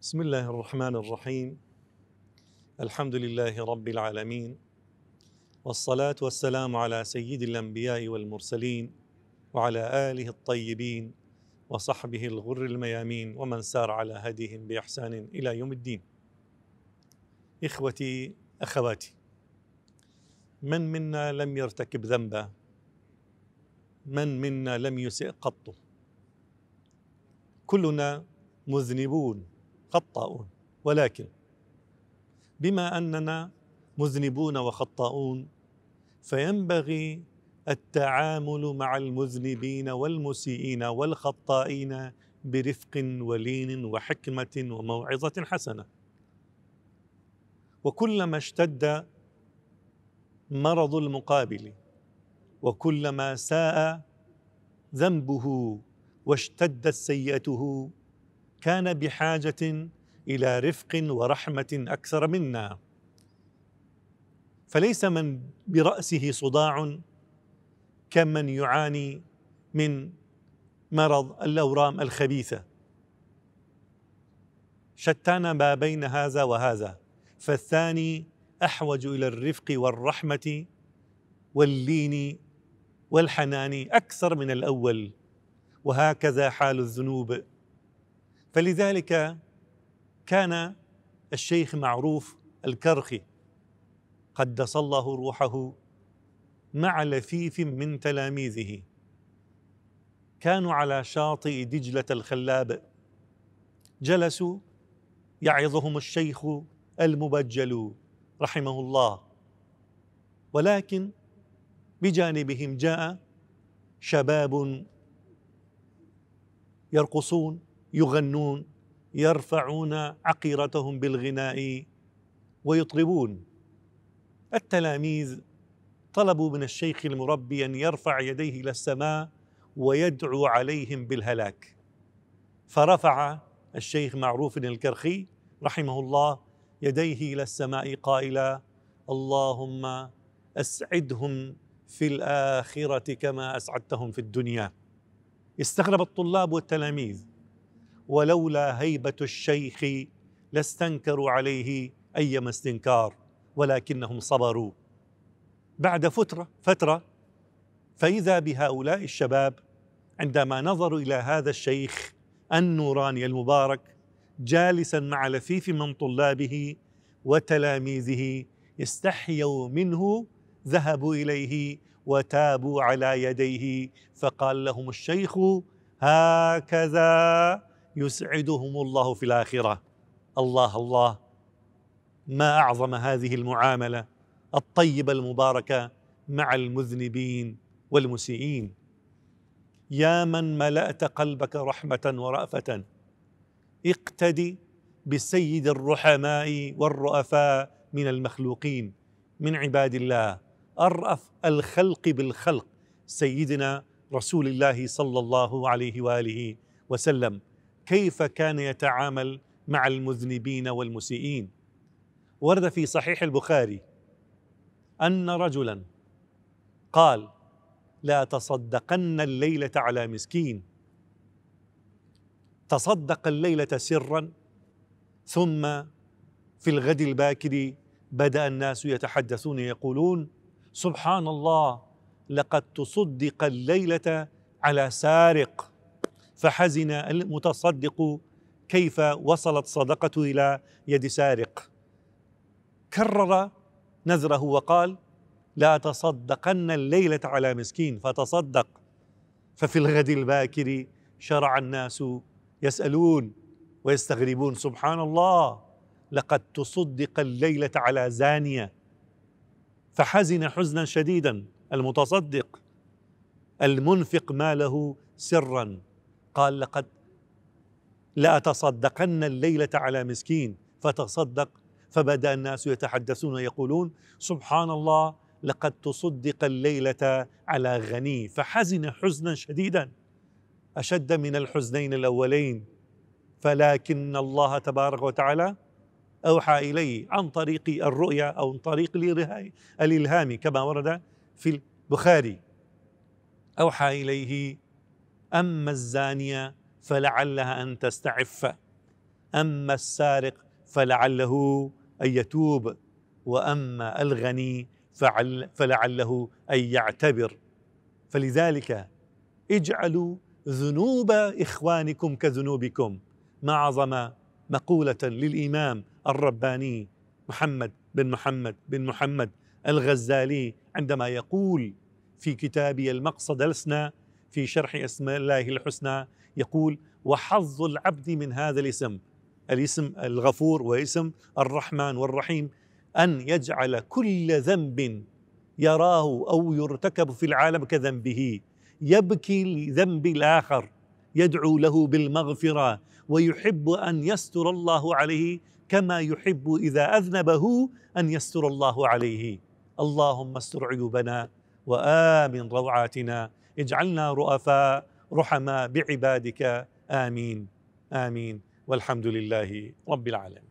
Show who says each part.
Speaker 1: بسم الله الرحمن الرحيم الحمد لله رب العالمين والصلاه والسلام على سيد الانبياء والمرسلين وعلى اله الطيبين وصحبه الغر الميامين ومن سار على هديهم باحسان الى يوم الدين اخوتي اخواتي من منا لم يرتكب ذنبا من منا لم يسئ قط كلنا مذنبون خطاؤون ولكن بما اننا مذنبون وخطاؤون فينبغي التعامل مع المذنبين والمسيئين والخطائين برفق ولين وحكمه وموعظه حسنه وكلما اشتد مرض المقابل وكلما ساء ذنبه واشتدت سيئته كان بحاجه الى رفق ورحمه اكثر منا فليس من براسه صداع كمن يعاني من مرض الاورام الخبيثه شتان ما بين هذا وهذا فالثاني احوج الى الرفق والرحمه واللين والحنان اكثر من الاول وهكذا حال الذنوب فلذلك كان الشيخ معروف الكرخي قدس الله روحه مع لفيف من تلاميذه كانوا على شاطئ دجله الخلاب جلسوا يعظهم الشيخ المبجل رحمه الله ولكن بجانبهم جاء شباب يرقصون يغنون يرفعون عقيرتهم بالغناء ويطربون التلاميذ طلبوا من الشيخ المربي ان يرفع يديه الى السماء ويدعو عليهم بالهلاك فرفع الشيخ معروف الكرخي رحمه الله يديه الى السماء قائلا اللهم اسعدهم في الاخره كما اسعدتهم في الدنيا استغرب الطلاب والتلاميذ ولولا هيبة الشيخ لاستنكروا عليه أيما استنكار ولكنهم صبروا بعد فترة فترة فإذا بهؤلاء الشباب عندما نظروا إلى هذا الشيخ النوراني المبارك جالسا مع لفيف من طلابه وتلاميذه استحيوا منه ذهبوا إليه وتابوا على يديه فقال لهم الشيخ هكذا يسعدهم الله في الاخره الله الله ما اعظم هذه المعامله الطيبه المباركه مع المذنبين والمسيئين يا من ملأت قلبك رحمة ورأفة اقتدي بسيد الرحماء والرؤفاء من المخلوقين من عباد الله أرأف الخلق بالخلق سيدنا رسول الله صلى الله عليه وآله وسلم كيف كان يتعامل مع المذنبين والمسيئين ورد في صحيح البخاري ان رجلا قال لا تصدقن الليله على مسكين تصدق الليله سرا ثم في الغد الباكر بدا الناس يتحدثون يقولون سبحان الله لقد تصدق الليله على سارق فحزن المتصدق كيف وصلت صدقته الى يد سارق كرر نذره وقال لا تصدقن الليله على مسكين فتصدق ففي الغد الباكر شرع الناس يسالون ويستغربون سبحان الله لقد تصدق الليله على زانيه فحزن حزنا شديدا المتصدق المنفق ماله سرا قال لقد لأتصدقن الليلة على مسكين فتصدق فبدا الناس يتحدثون يقولون سبحان الله لقد تصدق الليله على غني فحزن حزنا شديدا اشد من الحزنين الاولين فلكن الله تبارك وتعالى اوحى اليه عن طريق الرؤيا او عن طريق الالهام كما ورد في البخاري اوحى اليه أما الزانية فلعلها أن تستعف أما السارق فلعله أن يتوب وأما الغني فعل فلعله أن يعتبر فلذلك اجعلوا ذنوب إخوانكم كذنوبكم ما عظم مقولة للإمام الرباني محمد بن محمد بن محمد الغزالي عندما يقول في كتابي المقصد لسنا في شرح اسماء الله الحسنى يقول وحظ العبد من هذا الاسم الاسم الغفور واسم الرحمن والرحيم ان يجعل كل ذنب يراه او يرتكب في العالم كذنبه يبكي لذنب الاخر يدعو له بالمغفره ويحب ان يستر الله عليه كما يحب اذا اذنبه ان يستر الله عليه اللهم استر عيوبنا وامن روعاتنا اجعلنا رؤفاء رحماء بعبادك آمين آمين والحمد لله رب العالمين